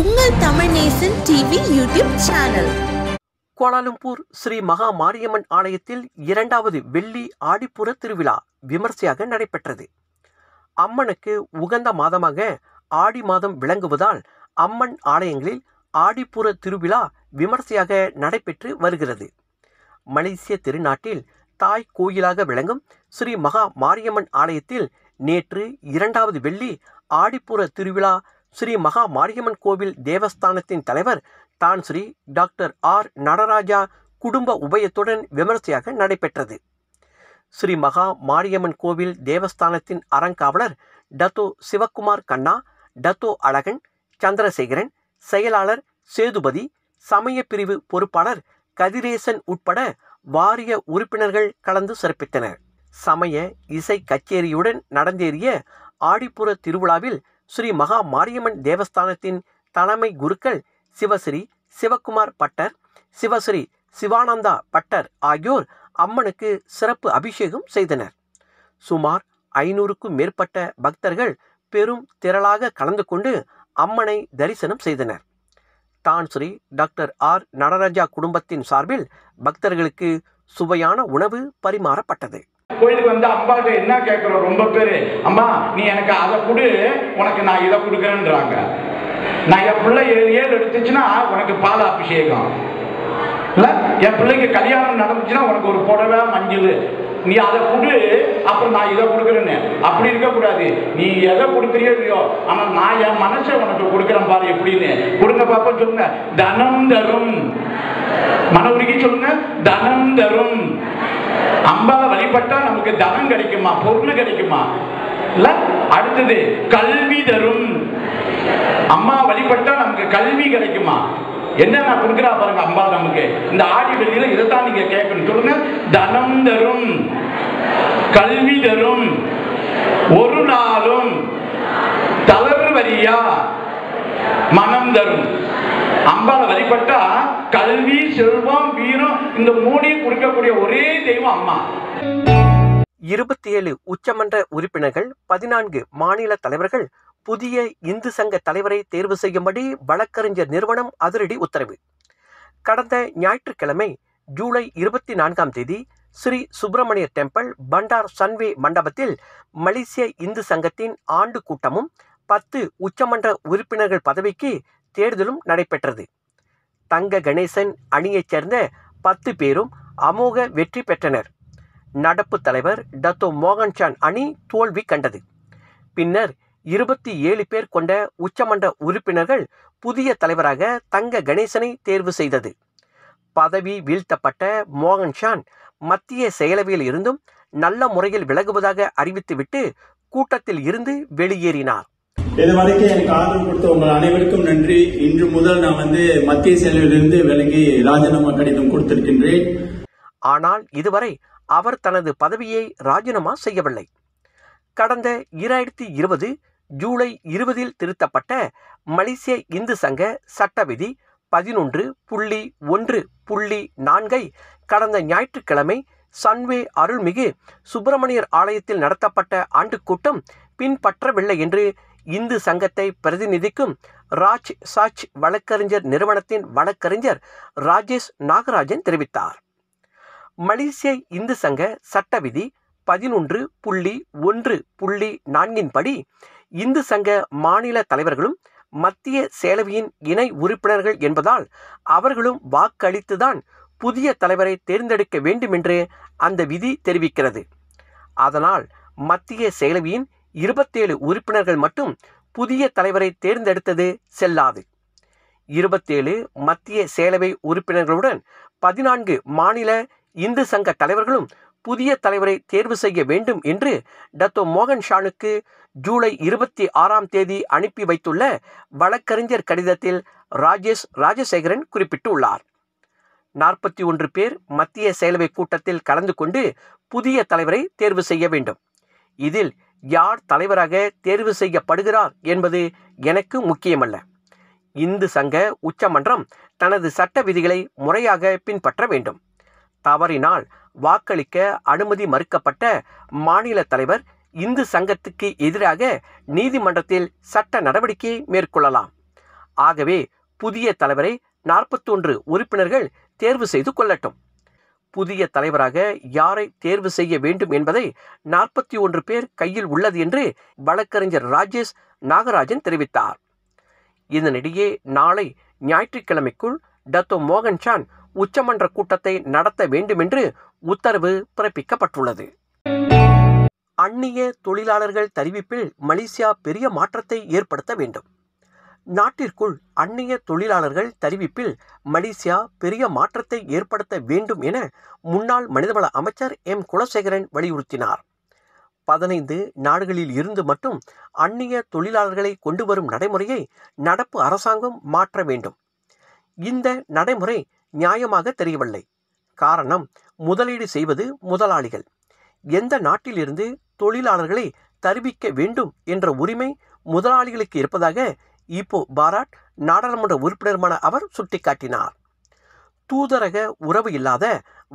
உங்கள் Tamil Nesan TV YouTube channel Kuala Lumpur Sri Maha Mariamman ஆலயத்தில் இரண்டாவது வெள்ளி ஆடிப்புற திருவிழா விமர்சையாக நடைபெற்றது அம்மனுக்கு உகந்த மாதமாக ஆடி மாதம் விளங்குவதால் அம்மன் ஆலயங்களில் ஆடிப்புற திருவிழா விமர்சையாக நடைபெற்று வருகிறது மலேசிய திருநாட்டில் தாய் கோயிலாக விளங்கும் ஸ்ரீ மகா மாரியம்மன் ஆலயத்தில் நேற்று இரண்டாவது வெள்ளி ஆடிப்புற திருவிழா ஸ்ரீ மகா மாரியம்மன் கோவில் தேவஸ்தானத்தின் தலைவர் தான் ஸ்ரீ டாக்டர் ஆர் நடராஜா குடும்ப உபயத்துடன் விமர்சையாக நடைபெற்றது ஸ்ரீ மகா மாரியம்மன் கோவில் தேவஸ்தானத்தின் அறங்காவலர் டத்தோ சிவக்குமார் கண்ணா டத்தோ அழகன் சந்திரசேகரன் செயலாளர் சேதுபதி சமய பிரிவு பொறுப்பாளர் கதிரேசன் உட்பட வாரிய உறுப்பினர்கள் கலந்து சிறப்பித்தனர் சமய இசை கச்சேரியுடன் நடந்தேறிய ஆடிப்புற திருவிழாவில் ஸ்ரீ மகா மாரியம்மன் தேவஸ்தானத்தின் தலைமை குருக்கள் சிவஸ்ரீ சிவகுமார் பட்டர் சிவஸ்ரீ சிவானந்தா பட்டர் ஆகியோர் அம்மனுக்கு சிறப்பு அபிஷேகம் செய்தனர் சுமார் ஐநூறுக்கும் மேற்பட்ட பக்தர்கள் பெரும் திரளாக கலந்து கொண்டு அம்மனை தரிசனம் செய்தனர் தான் ஸ்ரீ டாக்டர் ஆர் நடராஜா குடும்பத்தின் சார்பில் பக்தர்களுக்கு சுவையான உணவு பரிமாறப்பட்டது கோயிலுக்கு வந்து அப்பாட்ட என்ன கேட்குறோம் ரொம்ப பேர் அம்மா நீ எனக்கு அதை கொடு உனக்கு நான் இதை கொடுக்குறேன்றாங்க நான் என் பிள்ளை ஏழு ஏழு எடுத்துச்சுன்னா உனக்கு பால் அபிஷேகம் இல்லை என் பிள்ளைக்கு கல்யாணம் நடந்துச்சுன்னா உனக்கு ஒரு புடவை மஞ்சள் நீ அதை கொடு அப்புறம் நான் இதை கொடுக்குறேன்னு அப்படி இருக்கக்கூடாது நீ எதை கொடுக்குறியோ இல்லையோ ஆனால் நான் என் மனசை உனக்கு கொடுக்குறேன் பாரு எப்படின்னு கொடுங்க பாப்பா சொல்லுங்க தனம் தரும் மன உருகி சொல்லுங்க தனம் தரும் அம்பா வழிபட்டா நமக்கு தனம் கிடைக்குமா பொருள் கிடைக்குமா அடுத்தது கல்வி தரும் அம்மா வழிபட்டா நமக்கு கல்வி கிடைக்குமா என்னென்ன கொடுக்குறா பாருங்க அம்மா நமக்கு இந்த ஆடி வெளியில இதைத்தான் நீங்க கேட்கணும் சொல்லுங்க தனம் தரும் கல்வி தரும் ஒரு நாளும் வரியா மனம் தரும் அம்பாவை வழிபட்டா கல்வி செல்வம் வீரம் இந்த மூடி கொடுக்கக்கூடிய ஒரே தெய்வம் அம்மா இருபத்தி ஏழு உச்சமன்ற உறுப்பினர்கள் பதினான்கு மாநில தலைவர்கள் புதிய இந்து சங்க தலைவரை தேர்வு செய்யும்படி வழக்கறிஞர் நிறுவனம் அதிரடி உத்தரவு கடந்த ஞாயிற்றுக்கிழமை ஜூலை இருபத்தி நான்காம் தேதி Sri Subramaniya temple Bandar Sunway மண்டபத்தில் மலேசிய இந்து சங்கத்தின் ஆண்டு கூட்டமும் பத்து உச்சமன்ற உறுப்பினர்கள் பதவிக்கு தேர்தலும் நடைபெற்றது தங்க கணேசன் அணியைச் சேர்ந்த பத்து பேரும் அமோக வெற்றி பெற்றனர் நடப்பு தலைவர் டத்தோ மோகன்சான் அணி தோல்வி கண்டது பின்னர் இருபத்தி ஏழு பேர் கொண்ட உச்சமன்ற உறுப்பினர்கள் புதிய தலைவராக தங்க கணேசனை தேர்வு செய்தது பதவி வீழ்த்தப்பட்ட மோகன்ஷான் மத்திய செயலவையில் இருந்தும் நல்ல முறையில் விலகுவதாக அறிவித்துவிட்டு கூட்டத்தில் இருந்து வெளியேறினார் இதுவரைக்கும் எனக்கு ஆதரவு கொடுத்த உங்கள் அனைவருக்கும் நன்றி இன்று முதல் நான் வந்து மத்திய செயலவையிலிருந்து விலகி ராஜினாமா கடிதம் கொடுத்திருக்கின்றேன் ஆனால் இதுவரை அவர் தனது பதவியை ராஜினாமா செய்யவில்லை கடந்த இரண்டாயிரத்தி இருபது ஜூலை இருபதில் திருத்தப்பட்ட மலேசிய இந்து சங்க சட்ட விதி பதினொன்று புள்ளி ஒன்று புள்ளி நான்கை கடந்த ஞாயிற்றுக்கிழமை சன்வே அருள்மிகு சுப்பிரமணியர் ஆலயத்தில் நடத்தப்பட்ட ஆண்டு கூட்டம் பின்பற்றவில்லை என்று இந்து சங்கத்தை பிரதிநிதிக்கும் ராஜ் சாச் வழக்கறிஞர் நிறுவனத்தின் வழக்கறிஞர் ராஜேஷ் நாகராஜன் தெரிவித்தார் மலேசிய இந்து சங்க சட்ட விதி பதினொன்று புள்ளி ஒன்று புள்ளி நான்கின்படி இந்து சங்க மாநில தலைவர்களும் மத்திய சேலவியின் இணை உறுப்பினர்கள் என்பதால் அவர்களும் வாக்களித்துதான் புதிய தலைவரை தேர்ந்தெடுக்க வேண்டும் என்று அந்த விதி தெரிவிக்கிறது அதனால் மத்திய செயலவியின் இருபத்தேழு உறுப்பினர்கள் மட்டும் புதிய தலைவரை தேர்ந்தெடுத்தது செல்லாது இருபத்தேழு மத்திய சேலவை உறுப்பினர்களுடன் பதினான்கு மாநில இந்து சங்க தலைவர்களும் புதிய தலைவரை தேர்வு செய்ய வேண்டும் என்று டத்தோ மோகன் ஷானுக்கு ஜூலை இருபத்தி ஆறாம் தேதி அனுப்பி வைத்துள்ள வழக்கறிஞர் கடிதத்தில் ராஜேஷ் ராஜசேகரன் குறிப்பிட்டுள்ளார் நாற்பத்தி ஒன்று பேர் மத்திய செயலவை கூட்டத்தில் கலந்து கொண்டு புதிய தலைவரை தேர்வு செய்ய வேண்டும் இதில் யார் தலைவராக தேர்வு செய்யப்படுகிறார் என்பது எனக்கு முக்கியமல்ல இந்து சங்க உச்சமன்றம் தனது சட்ட விதிகளை முறையாக பின்பற்ற வேண்டும் தவறினால் வாக்களிக்க அனுமதி மறுக்கப்பட்ட மாநில தலைவர் இந்து சங்கத்துக்கு எதிராக நீதிமன்றத்தில் சட்ட நடவடிக்கை மேற்கொள்ளலாம் ஆகவே புதிய தலைவரை நாற்பத்தொன்று உறுப்பினர்கள் தேர்வு செய்து கொள்ளட்டும் புதிய தலைவராக யாரை தேர்வு செய்ய வேண்டும் என்பதை நாற்பத்தி ஒன்று பேர் கையில் உள்ளது என்று வழக்கறிஞர் ராஜேஷ் நாகராஜன் தெரிவித்தார் இதனிடையே நாளை ஞாயிற்றுக்கிழமைக்குள் டத்தோ மோகன்சான் உச்சமன்ற கூட்டத்தை நடத்த வேண்டும் என்று உத்தரவு பிறப்பிக்கப்பட்டுள்ளது அந்நிய தொழிலாளர்கள் தெரிவிப்பில் மலேசியா பெரிய மாற்றத்தை ஏற்படுத்த வேண்டும் நாட்டிற்குள் அந்நிய தொழிலாளர்கள் தெரிவிப்பில் மலேசியா பெரிய மாற்றத்தை ஏற்படுத்த வேண்டும் என முன்னாள் மனிதவள அமைச்சர் எம் குலசேகரன் வலியுறுத்தினார் பதினைந்து நாடுகளில் இருந்து மட்டும் அந்நிய தொழிலாளர்களை கொண்டு வரும் நடைமுறையை நடப்பு அரசாங்கம் மாற்ற வேண்டும் இந்த நடைமுறை நியாயமாக தெரியவில்லை காரணம் முதலீடு செய்வது முதலாளிகள் எந்த நாட்டிலிருந்து தொழிலாளர்களை தருவிக்க வேண்டும் என்ற உரிமை முதலாளிகளுக்கு இருப்பதாக இப்போ பாராட் நாடாளுமன்ற உறுப்பினருமான அவர் சுட்டிக்காட்டினார் தூதரக உறவு இல்லாத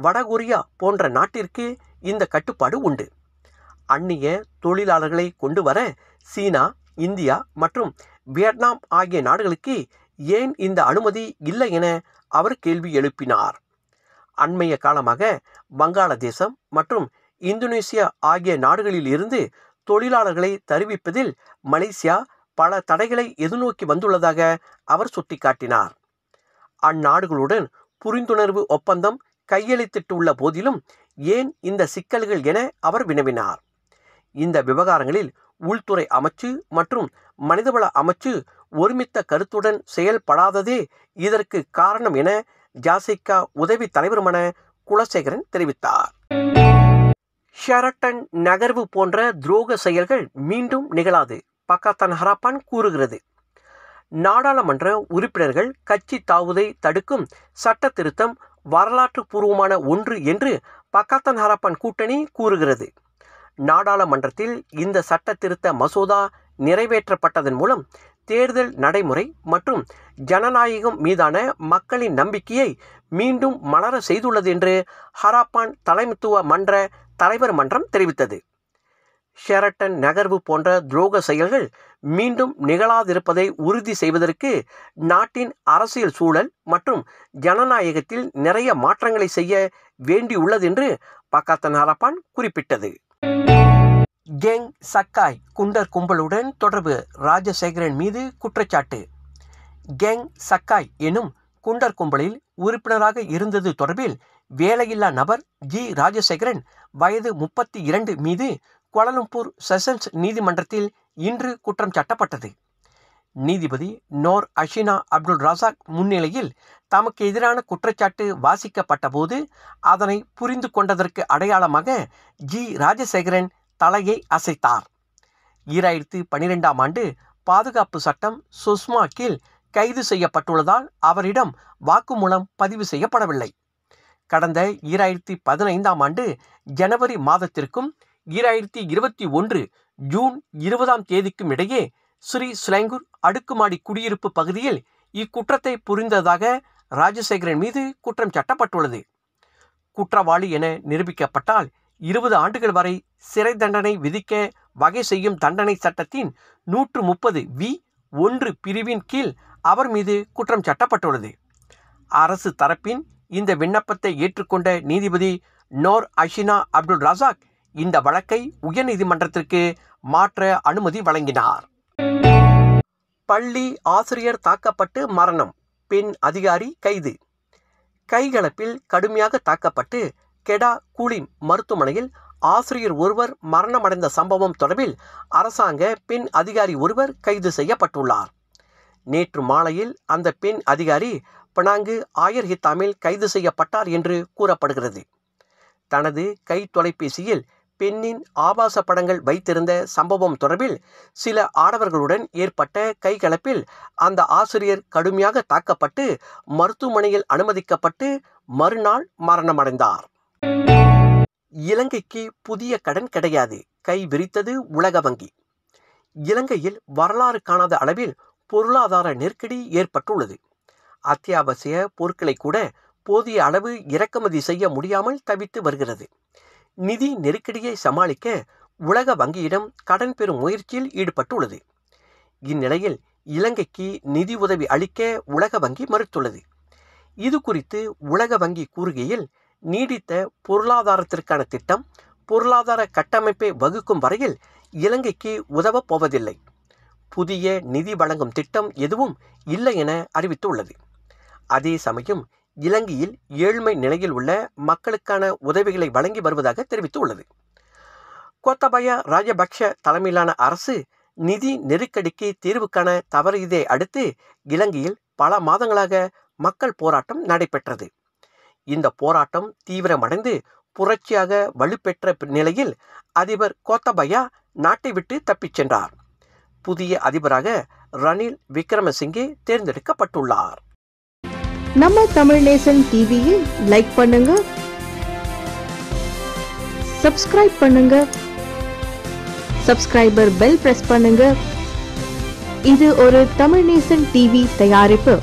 வடகொரியா போன்ற நாட்டிற்கு இந்த கட்டுப்பாடு உண்டு அந்நிய தொழிலாளர்களை கொண்டு வர சீனா இந்தியா மற்றும் வியட்நாம் ஆகிய நாடுகளுக்கு ஏன் இந்த அனுமதி இல்லை என அவர் கேள்வி எழுப்பினார் அண்மைய காலமாக வங்காளதேசம் மற்றும் இந்தோனேசியா ஆகிய நாடுகளில் இருந்து தொழிலாளர்களை தருவிப்பதில் மலேசியா பல தடைகளை எதிர்நோக்கி வந்துள்ளதாக அவர் சுட்டிக்காட்டினார் அந்நாடுகளுடன் புரிந்துணர்வு ஒப்பந்தம் கையெழுத்திட்டுள்ள போதிலும் ஏன் இந்த சிக்கல்கள் என அவர் வினவினார் இந்த விவகாரங்களில் உள்துறை அமைச்சு மற்றும் மனிதவள அமைச்சு ஒருமித்த கருத்துடன் செயல்படாததே இதற்கு காரணம் என ஜாசிகா உதவி தலைவருமான குலசேகரன் தெரிவித்தார் ஷெரட்டன் நகர்வு போன்ற துரோக செயல்கள் மீண்டும் நிகழாது பக்காத்தான் ஹராப்பான் கூறுகிறது நாடாளுமன்ற உறுப்பினர்கள் கட்சி தாவுதை தடுக்கும் சட்ட திருத்தம் வரலாற்று பூர்வமான ஒன்று என்று பக்காத்தான் ஹராப்பான் கூட்டணி கூறுகிறது நாடாளுமன்றத்தில் இந்த சட்ட திருத்த மசோதா நிறைவேற்றப்பட்டதன் மூலம் தேர்தல் நடைமுறை மற்றும் ஜனநாயகம் மீதான மக்களின் நம்பிக்கையை மீண்டும் மலர செய்துள்ளது என்று ஹராப்பான் தலைமைத்துவ மன்ற தலைவர் மன்றம் தெரிவித்தது ஷெரட்டன் நகர்வு போன்ற துரோக செயல்கள் மீண்டும் நிகழாதிருப்பதை உறுதி செய்வதற்கு நாட்டின் அரசியல் சூழல் மற்றும் ஜனநாயகத்தில் நிறைய மாற்றங்களை செய்ய வேண்டியுள்ளது என்று பக்காத்தன் ஹரப்பான் குறிப்பிட்டது கேங் சக்காய் குண்டர் கும்பலுடன் தொடர்பு ராஜசேகரன் மீது குற்றச்சாட்டு கேங் சக்காய் எனும் குண்டர் கும்பலில் உறுப்பினராக இருந்தது தொடர்பில் வேலையில்லா நபர் ஜி ராஜசேகரன் வயது முப்பத்தி இரண்டு மீது கோலம்பூர் செஷன்ஸ் நீதிமன்றத்தில் இன்று குற்றம் சாட்டப்பட்டது நீதிபதி நோர் அஷினா அப்துல் ரசாக் முன்னிலையில் தமக்கு எதிரான குற்றச்சாட்டு வாசிக்கப்பட்டபோது அதனை புரிந்து கொண்டதற்கு அடையாளமாக ஜி ராஜசேகரன் தலையை அசைத்தார் ஈராயிரத்து பனிரெண்டாம் ஆண்டு பாதுகாப்பு சட்டம் சுஷ்மா கீழ் கைது செய்யப்பட்டுள்ளதால் அவரிடம் வாக்குமூலம் பதிவு செய்யப்படவில்லை கடந்த ஈராயிரத்தி பதினைந்தாம் ஆண்டு ஜனவரி மாதத்திற்கும் ஈராயிரத்தி இருபத்தி ஒன்று ஜூன் இருபதாம் தேதிக்கும் இடையே ஸ்ரீ சுலைங்கூர் அடுக்குமாடி குடியிருப்பு பகுதியில் இக்குற்றத்தை புரிந்ததாக ராஜசேகரன் மீது குற்றம் சாட்டப்பட்டுள்ளது குற்றவாளி என நிரூபிக்கப்பட்டால் இருபது ஆண்டுகள் வரை சிறை தண்டனை விதிக்க வகை செய்யும் தண்டனை சட்டத்தின் நூற்று முப்பது வி ஒன்று பிரிவின் கீழ் அவர் மீது குற்றம் சாட்டப்பட்டுள்ளது அரசு தரப்பின் இந்த விண்ணப்பத்தை ஏற்றுக்கொண்ட நீதிபதி நோர் அஷினா அப்துல் ரசாக் இந்த வழக்கை உயர்நீதிமன்றத்திற்கு மாற்ற அனுமதி வழங்கினார் பள்ளி ஆசிரியர் தாக்கப்பட்டு மரணம் பெண் அதிகாரி கைது கைகலப்பில் கடுமையாக தாக்கப்பட்டு கெடா கூலிம் மருத்துவமனையில் ஆசிரியர் ஒருவர் மரணமடைந்த சம்பவம் தொடர்பில் அரசாங்க பெண் அதிகாரி ஒருவர் கைது செய்யப்பட்டுள்ளார் நேற்று மாலையில் அந்த பெண் அதிகாரி பினாங்கு ஆயர் ஹித்தாமில் கைது செய்யப்பட்டார் என்று கூறப்படுகிறது தனது கை தொலைபேசியில் பெண்ணின் ஆபாச படங்கள் வைத்திருந்த சம்பவம் தொடர்பில் சில ஆடவர்களுடன் ஏற்பட்ட கைகலப்பில் அந்த ஆசிரியர் கடுமையாக தாக்கப்பட்டு மருத்துவமனையில் அனுமதிக்கப்பட்டு மறுநாள் மரணமடைந்தார் இலங்கைக்கு புதிய கடன் கிடையாது கை விரித்தது உலக வங்கி இலங்கையில் வரலாறு காணாத அளவில் பொருளாதார நெருக்கடி ஏற்பட்டுள்ளது அத்தியாவசிய பொருட்களை கூட போதிய அளவு இறக்குமதி செய்ய முடியாமல் தவித்து வருகிறது நிதி நெருக்கடியை சமாளிக்க உலக வங்கியிடம் கடன் பெறும் முயற்சியில் ஈடுபட்டுள்ளது இந்நிலையில் இலங்கைக்கு நிதி உதவி அளிக்க உலக வங்கி மறுத்துள்ளது இது குறித்து உலக வங்கி கூறுகையில் நீடித்த பொருளாதாரத்திற்கான திட்டம் பொருளாதார கட்டமைப்பை வகுக்கும் வரையில் இலங்கைக்கு உதவப் போவதில்லை புதிய நிதி வழங்கும் திட்டம் எதுவும் இல்லை என அறிவித்துள்ளது அதே சமயம் இலங்கையில் ஏழ்மை நிலையில் உள்ள மக்களுக்கான உதவிகளை வழங்கி வருவதாக தெரிவித்துள்ளது கோத்தபய ராஜபக்ஷ தலைமையிலான அரசு நிதி நெருக்கடிக்கு தீர்வு காண தவறியதை அடுத்து இலங்கையில் பல மாதங்களாக மக்கள் போராட்டம் நடைபெற்றது இந்த போராட்டம் தீவிரமடைந்து புரட்சியாக வலுப்பெற்ற நிலையில் அதிபர் கோத்தபயா நாட்டை விட்டு தப்பிச் சென்றார் புதிய அதிபராக ரணில் விக்ரமசிங்கே தேர்ந்தெடுக்கப்பட்டுள்ளார் நம்ம தமிழ் நேசன் டிவியில் லைக் பண்ணுங்க சப்ஸ்கிரைப் பண்ணுங்க சப்ஸ்கிரைபர் பெல் பிரஸ் பண்ணுங்க இது ஒரு தமிழ் நேசன் டிவி தயாரிப்பு